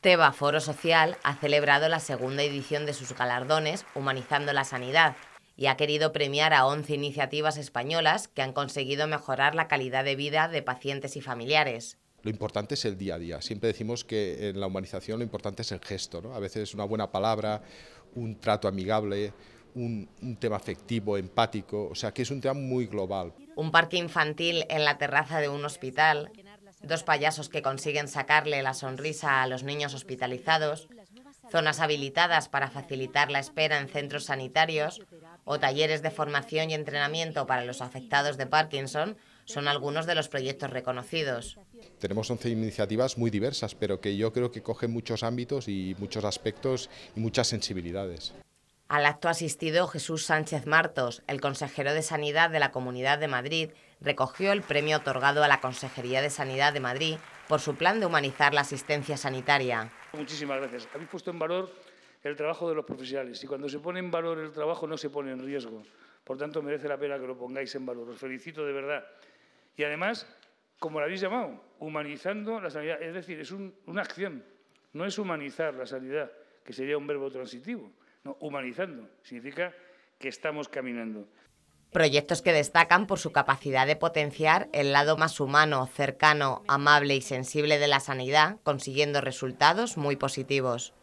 Teba Foro Social ha celebrado la segunda edición de sus galardones Humanizando la Sanidad y ha querido premiar a 11 iniciativas españolas que han conseguido mejorar la calidad de vida de pacientes y familiares. Lo importante es el día a día. Siempre decimos que en la humanización lo importante es el gesto. A veces una buena palabra, un trato amigable, un, un, tema afectivo, empático, o sea que es un tema muy global. Un parque infantil en la terraza de un hospital, dos payasos que consiguen sacarle la sonrisa a los niños hospitalizados, zonas habilitadas para facilitar la espera en centros sanitarios o talleres de formación y entrenamiento para los afectados de Parkinson son algunos de los proyectos reconocidos. Tenemos 11 iniciativas muy diversas, pero que yo creo que cogen muchos ámbitos y muchos aspectos y muchas sensibilidades. Al acto asistido Jesús Sánchez Martos, el consejero de Sanidad de la Comunidad de Madrid, recogió el premio otorgado a la Consejería de Sanidad de Madrid por su plan de humanizar la asistencia sanitaria. Muchísimas gracias. Habéis puesto en valor el trabajo de los profesionales y cuando se pone en valor el trabajo no se pone en riesgo. Por tanto, merece la pena que lo pongáis en valor. Os felicito de verdad. Y además, como lo habéis llamado, humanizando la sanidad. Es decir, es una acción. No es humanizar la sanidad, que sería un verbo transitivo. No, humanizando. Significa que estamos caminando. Proyectos que destacan por su capacidad de potenciar el lado más humano, cercano, amable y sensible de la sanidad, consiguiendo resultados muy positivos.